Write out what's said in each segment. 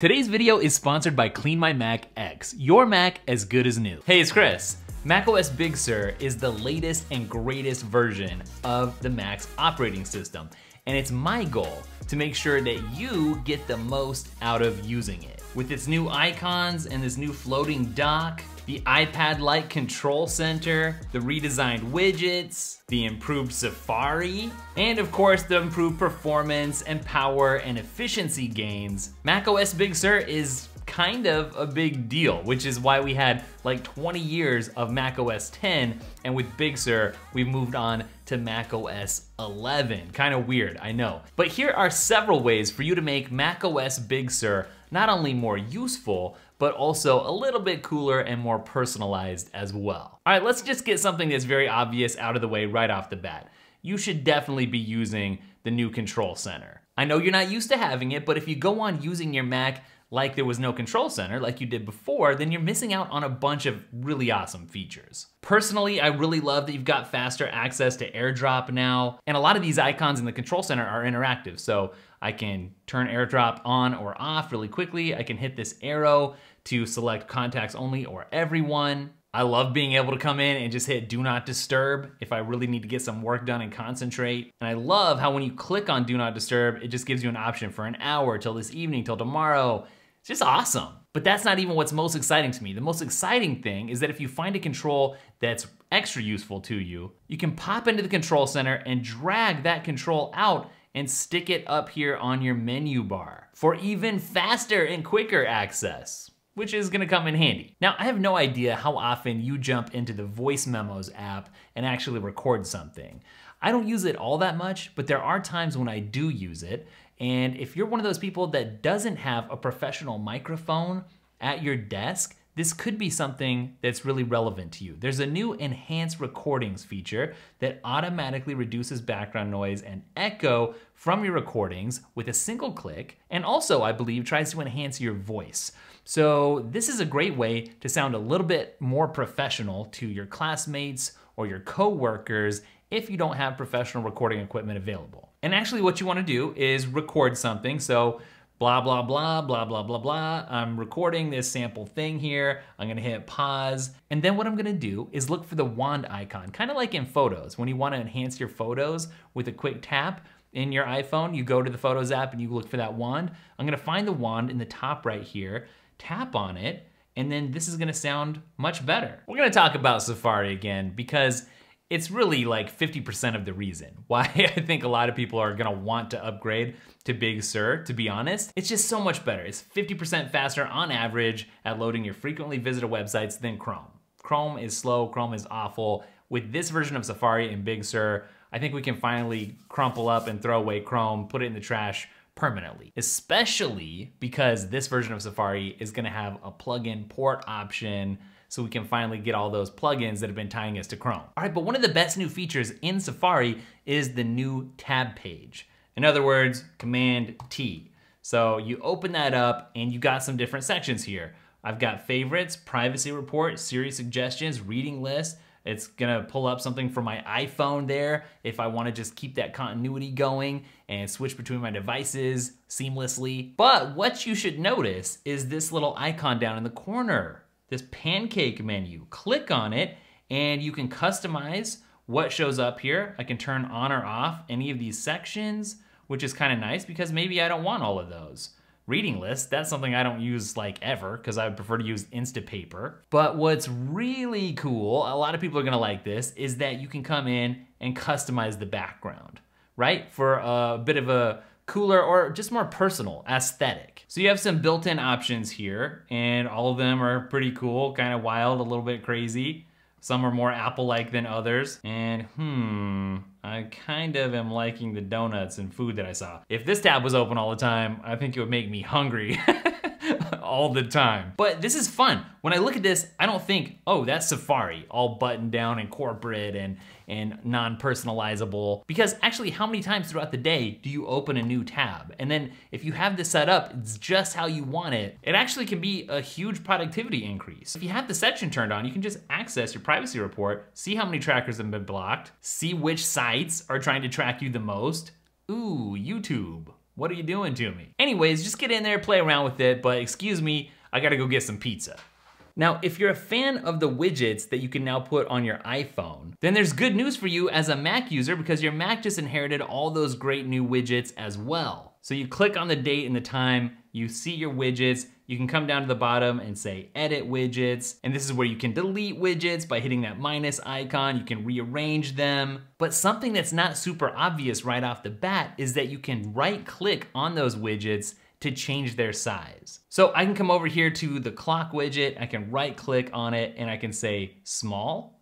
Today's video is sponsored by Clean My Mac X, your Mac as good as new. Hey, it's Chris. macOS Big Sur is the latest and greatest version of the Mac's operating system, and it's my goal to make sure that you get the most out of using it. With its new icons and this new floating dock, the iPad-like control center, the redesigned widgets, the improved Safari, and of course the improved performance and power and efficiency gains, macOS Big Sur is kind of a big deal, which is why we had like 20 years of Mac OS 10, and with Big Sur, we've moved on to Mac OS 11. Kind of weird, I know. But here are several ways for you to make Mac OS Big Sur not only more useful, but also a little bit cooler and more personalized as well. All right, let's just get something that's very obvious out of the way right off the bat. You should definitely be using the new control center. I know you're not used to having it, but if you go on using your Mac like there was no control center like you did before, then you're missing out on a bunch of really awesome features. Personally, I really love that you've got faster access to AirDrop now, and a lot of these icons in the control center are interactive, so I can turn AirDrop on or off really quickly. I can hit this arrow to select contacts only or everyone. I love being able to come in and just hit do not disturb if I really need to get some work done and concentrate. And I love how when you click on do not disturb, it just gives you an option for an hour till this evening, till tomorrow. It's just awesome. But that's not even what's most exciting to me. The most exciting thing is that if you find a control that's extra useful to you, you can pop into the control center and drag that control out and stick it up here on your menu bar for even faster and quicker access which is gonna come in handy. Now, I have no idea how often you jump into the voice memos app and actually record something. I don't use it all that much, but there are times when I do use it. And if you're one of those people that doesn't have a professional microphone at your desk, this could be something that's really relevant to you. There's a new enhanced recordings feature that automatically reduces background noise and echo from your recordings with a single click, and also, I believe, tries to enhance your voice. So this is a great way to sound a little bit more professional to your classmates or your coworkers if you don't have professional recording equipment available. And actually what you wanna do is record something. So blah, blah, blah, blah, blah, blah, blah. I'm recording this sample thing here. I'm gonna hit pause. And then what I'm gonna do is look for the wand icon, kind of like in photos. When you wanna enhance your photos with a quick tap, in your iPhone, you go to the Photos app and you look for that wand. I'm gonna find the wand in the top right here, tap on it, and then this is gonna sound much better. We're gonna talk about Safari again because it's really like 50% of the reason why I think a lot of people are gonna want to upgrade to Big Sur, to be honest. It's just so much better. It's 50% faster on average at loading your frequently visited websites than Chrome. Chrome is slow, Chrome is awful. With this version of Safari and Big Sur, I think we can finally crumple up and throw away Chrome, put it in the trash, permanently, especially because this version of Safari is gonna have a plug-in port option so we can finally get all those plugins that have been tying us to Chrome. All right, but one of the best new features in Safari is the new tab page. In other words, Command T. So you open that up and you got some different sections here. I've got favorites, privacy report, series suggestions, reading list. It's gonna pull up something from my iPhone there if I wanna just keep that continuity going and switch between my devices seamlessly. But what you should notice is this little icon down in the corner this pancake menu. Click on it and you can customize what shows up here. I can turn on or off any of these sections, which is kind of nice because maybe I don't want all of those. Reading list, that's something I don't use like ever because I would prefer to use Instapaper. But what's really cool, a lot of people are gonna like this, is that you can come in and customize the background, right? For a bit of a cooler or just more personal aesthetic. So you have some built-in options here and all of them are pretty cool, kind of wild, a little bit crazy. Some are more apple-like than others. And hmm, I kind of am liking the donuts and food that I saw. If this tab was open all the time, I think it would make me hungry. all the time. But this is fun. When I look at this, I don't think, oh, that's Safari, all buttoned down and corporate and, and non-personalizable. Because actually, how many times throughout the day do you open a new tab? And then if you have this set up, it's just how you want it. It actually can be a huge productivity increase. If you have the section turned on, you can just access your privacy report, see how many trackers have been blocked, see which sites are trying to track you the most. Ooh, YouTube. What are you doing to me? Anyways, just get in there, play around with it, but excuse me, I gotta go get some pizza. Now, if you're a fan of the widgets that you can now put on your iPhone, then there's good news for you as a Mac user because your Mac just inherited all those great new widgets as well. So you click on the date and the time, you see your widgets, you can come down to the bottom and say edit widgets. And this is where you can delete widgets by hitting that minus icon. You can rearrange them. But something that's not super obvious right off the bat is that you can right click on those widgets to change their size. So I can come over here to the clock widget. I can right click on it and I can say small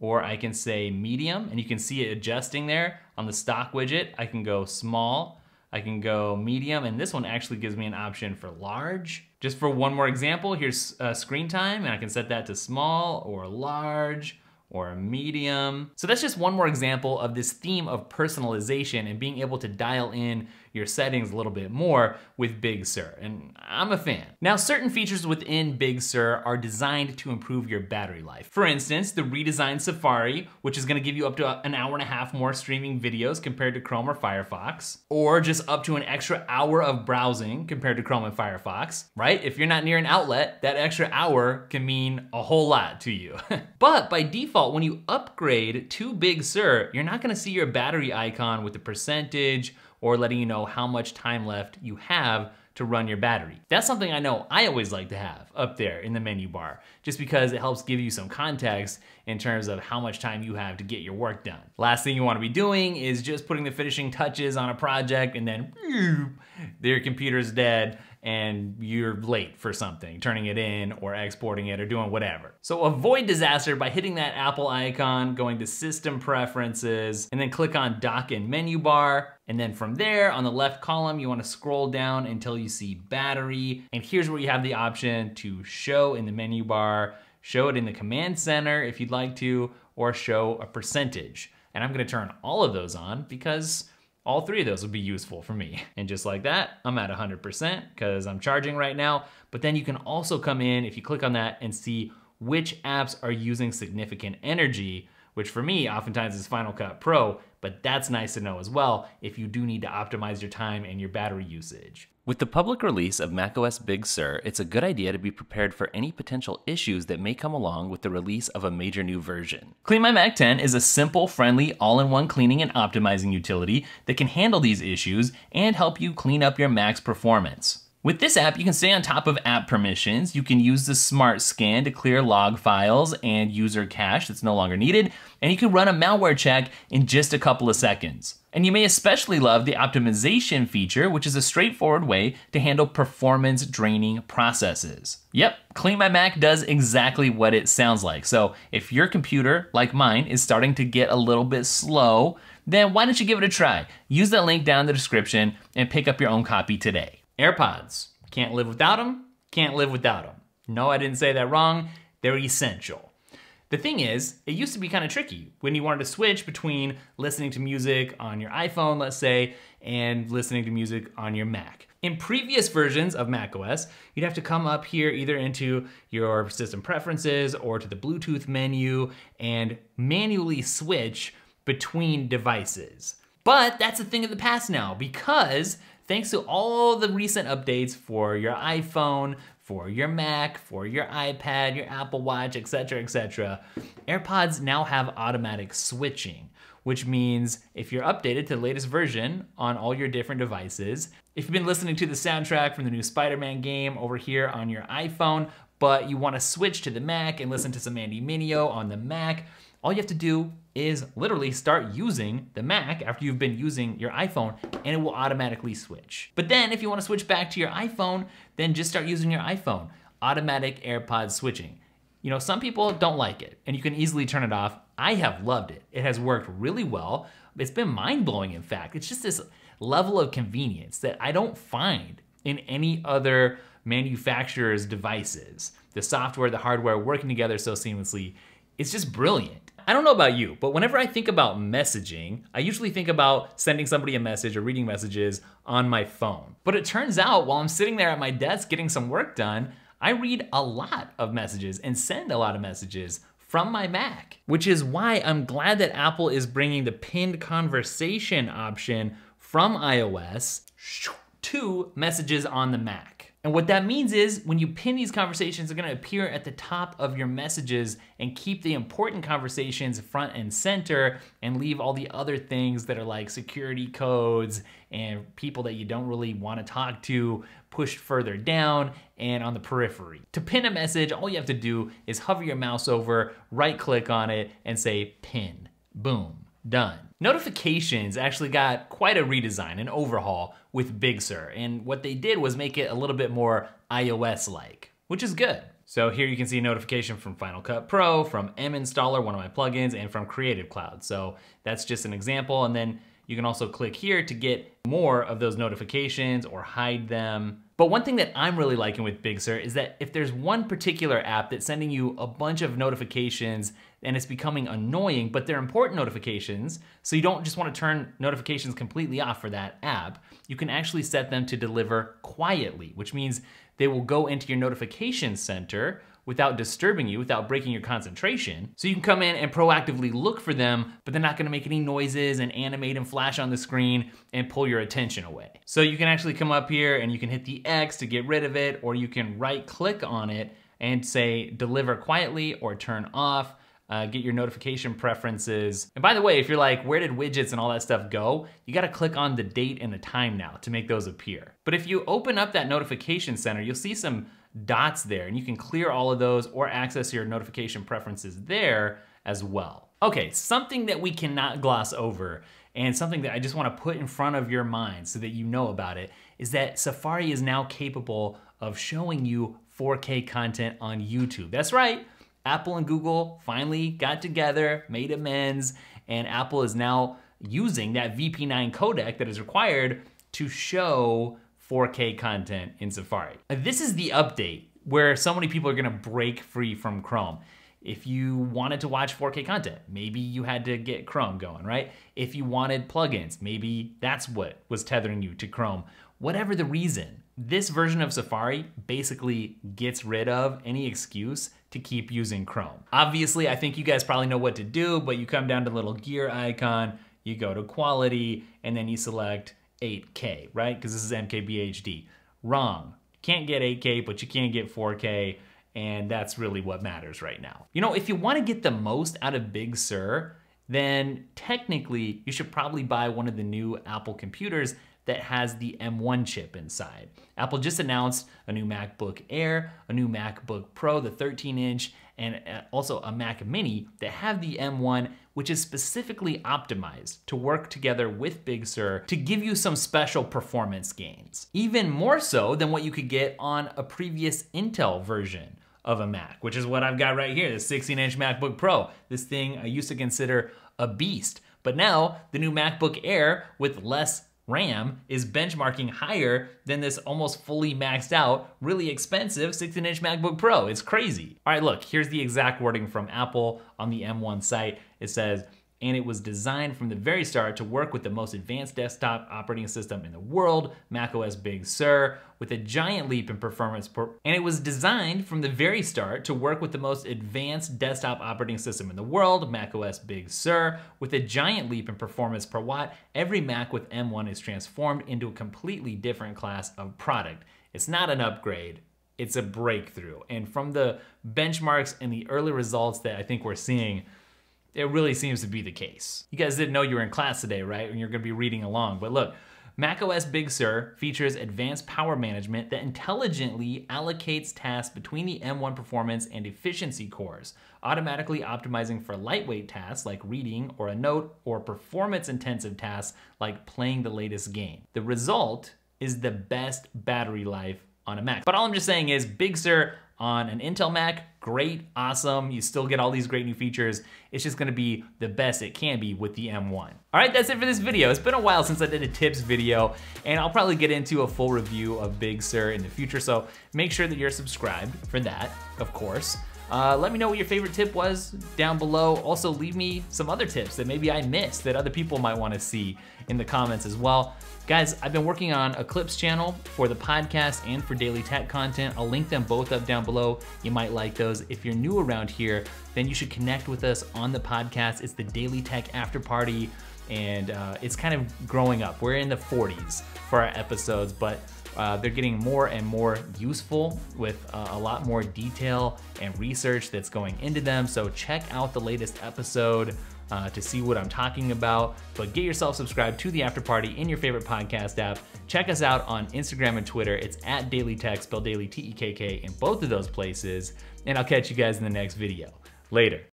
or I can say medium and you can see it adjusting there on the stock widget. I can go small I can go medium, and this one actually gives me an option for large. Just for one more example, here's uh, screen time, and I can set that to small or large or medium. So that's just one more example of this theme of personalization and being able to dial in your settings a little bit more with Big Sur, and I'm a fan. Now, certain features within Big Sur are designed to improve your battery life. For instance, the redesigned Safari, which is gonna give you up to an hour and a half more streaming videos compared to Chrome or Firefox, or just up to an extra hour of browsing compared to Chrome and Firefox, right? If you're not near an outlet, that extra hour can mean a whole lot to you. but by default, when you upgrade to Big Sur, you're not gonna see your battery icon with the percentage or letting you know how much time left you have to run your battery. That's something I know I always like to have up there in the menu bar, just because it helps give you some context in terms of how much time you have to get your work done. Last thing you wanna be doing is just putting the finishing touches on a project and then your computer's dead and you're late for something, turning it in or exporting it or doing whatever. So avoid disaster by hitting that Apple icon, going to system preferences, and then click on dock and menu bar. And then from there on the left column, you wanna scroll down until you see battery. And here's where you have the option to show in the menu bar, show it in the command center if you'd like to, or show a percentage. And I'm gonna turn all of those on because all three of those would be useful for me. And just like that, I'm at 100% because I'm charging right now. But then you can also come in, if you click on that, and see which apps are using significant energy, which for me oftentimes is Final Cut Pro, but that's nice to know as well if you do need to optimize your time and your battery usage. With the public release of macOS Big Sur, it's a good idea to be prepared for any potential issues that may come along with the release of a major new version. Clean My Mac 10 is a simple, friendly, all-in-one cleaning and optimizing utility that can handle these issues and help you clean up your Mac's performance. With this app, you can stay on top of app permissions. You can use the smart scan to clear log files and user cache that's no longer needed, and you can run a malware check in just a couple of seconds. And you may especially love the optimization feature, which is a straightforward way to handle performance draining processes. Yep, Clean My Mac does exactly what it sounds like. So if your computer, like mine, is starting to get a little bit slow, then why don't you give it a try? Use that link down in the description and pick up your own copy today. AirPods. Can't live without them. Can't live without them. No, I didn't say that wrong. They're essential. The thing is, it used to be kind of tricky when you wanted to switch between listening to music on your iPhone, let's say, and listening to music on your Mac. In previous versions of macOS, you'd have to come up here either into your system preferences or to the Bluetooth menu and manually switch between devices. But that's a thing of the past now because Thanks to all the recent updates for your iPhone, for your Mac, for your iPad, your Apple Watch, etc., etc., AirPods now have automatic switching, which means if you're updated to the latest version on all your different devices, if you've been listening to the soundtrack from the new Spider-Man game over here on your iPhone, but you want to switch to the Mac and listen to some Andy Minio on the Mac, all you have to do is literally start using the Mac after you've been using your iPhone and it will automatically switch. But then if you wanna switch back to your iPhone, then just start using your iPhone. Automatic AirPod switching. You know, some people don't like it and you can easily turn it off. I have loved it. It has worked really well. It's been mind blowing, in fact. It's just this level of convenience that I don't find in any other manufacturer's devices. The software, the hardware working together so seamlessly. It's just brilliant. I don't know about you, but whenever I think about messaging, I usually think about sending somebody a message or reading messages on my phone. But it turns out while I'm sitting there at my desk getting some work done, I read a lot of messages and send a lot of messages from my Mac, which is why I'm glad that Apple is bringing the pinned conversation option from iOS to messages on the Mac. And what that means is when you pin these conversations, they're gonna appear at the top of your messages and keep the important conversations front and center and leave all the other things that are like security codes and people that you don't really wanna talk to pushed further down and on the periphery. To pin a message, all you have to do is hover your mouse over, right click on it and say pin, boom done. Notifications actually got quite a redesign, an overhaul with Big Sur, and what they did was make it a little bit more iOS-like, which is good. So here you can see a notification from Final Cut Pro, from M Installer, one of my plugins, and from Creative Cloud. So that's just an example. And then you can also click here to get more of those notifications or hide them but one thing that I'm really liking with Big Sur is that if there's one particular app that's sending you a bunch of notifications and it's becoming annoying, but they're important notifications, so you don't just wanna turn notifications completely off for that app, you can actually set them to deliver quietly, which means they will go into your notification center without disturbing you, without breaking your concentration. So you can come in and proactively look for them, but they're not gonna make any noises and animate and flash on the screen and pull your attention away. So you can actually come up here and you can hit the X to get rid of it, or you can right click on it and say deliver quietly or turn off. Uh, get your notification preferences. And by the way, if you're like, where did widgets and all that stuff go? You gotta click on the date and the time now to make those appear. But if you open up that notification center, you'll see some dots there. And you can clear all of those or access your notification preferences there as well. Okay, something that we cannot gloss over and something that I just wanna put in front of your mind so that you know about it is that Safari is now capable of showing you 4K content on YouTube. That's right, Apple and Google finally got together, made amends, and Apple is now using that VP9 codec that is required to show 4K content in Safari. This is the update where so many people are gonna break free from Chrome. If you wanted to watch 4K content, maybe you had to get Chrome going, right? If you wanted plugins, maybe that's what was tethering you to Chrome. Whatever the reason, this version of Safari basically gets rid of any excuse to keep using Chrome. Obviously, I think you guys probably know what to do, but you come down to the little gear icon, you go to quality, and then you select 8K, right? Because this is MKBHD. Wrong. Can't get 8K, but you can get 4K, and that's really what matters right now. You know, if you wanna get the most out of Big Sur, then technically you should probably buy one of the new Apple computers that has the M1 chip inside. Apple just announced a new MacBook Air, a new MacBook Pro, the 13 inch, and uh, also a Mac Mini that have the M1, which is specifically optimized to work together with Big Sur to give you some special performance gains. Even more so than what you could get on a previous Intel version of a Mac, which is what I've got right here, the 16 inch MacBook Pro. This thing I used to consider a beast. But now the new MacBook Air with less RAM is benchmarking higher than this almost fully maxed out, really expensive 16 inch MacBook Pro. It's crazy. All right, look, here's the exact wording from Apple on the M1 site. It says, and it was designed from the very start to work with the most advanced desktop operating system in the world, macOS Big Sur, with a giant leap in performance. Per and it was designed from the very start to work with the most advanced desktop operating system in the world, macOS Big Sur, with a giant leap in performance per watt. Every Mac with M1 is transformed into a completely different class of product. It's not an upgrade, it's a breakthrough. And from the benchmarks and the early results that I think we're seeing, it really seems to be the case. You guys didn't know you were in class today, right? And you're gonna be reading along, but look, macOS Big Sur features advanced power management that intelligently allocates tasks between the M1 performance and efficiency cores, automatically optimizing for lightweight tasks like reading or a note or performance intensive tasks like playing the latest game. The result is the best battery life on a Mac. But all I'm just saying is Big Sur on an Intel Mac, great, awesome. You still get all these great new features. It's just gonna be the best it can be with the M1. All right, that's it for this video. It's been a while since I did a tips video, and I'll probably get into a full review of Big Sur in the future, so make sure that you're subscribed for that, of course. Uh, let me know what your favorite tip was down below. Also leave me some other tips that maybe I missed that other people might wanna see in the comments as well. Guys, I've been working on a clips channel for the podcast and for daily tech content. I'll link them both up down below. You might like those. If you're new around here, then you should connect with us on the podcast. It's the Daily Tech After Party, and uh, it's kind of growing up. We're in the 40s for our episodes, but uh, they're getting more and more useful with uh, a lot more detail and research that's going into them. So check out the latest episode uh, to see what I'm talking about. But get yourself subscribed to the After Party in your favorite podcast app. Check us out on Instagram and Twitter. It's at Daily Tech, spelled Daily T E K K in both of those places. And I'll catch you guys in the next video. Later.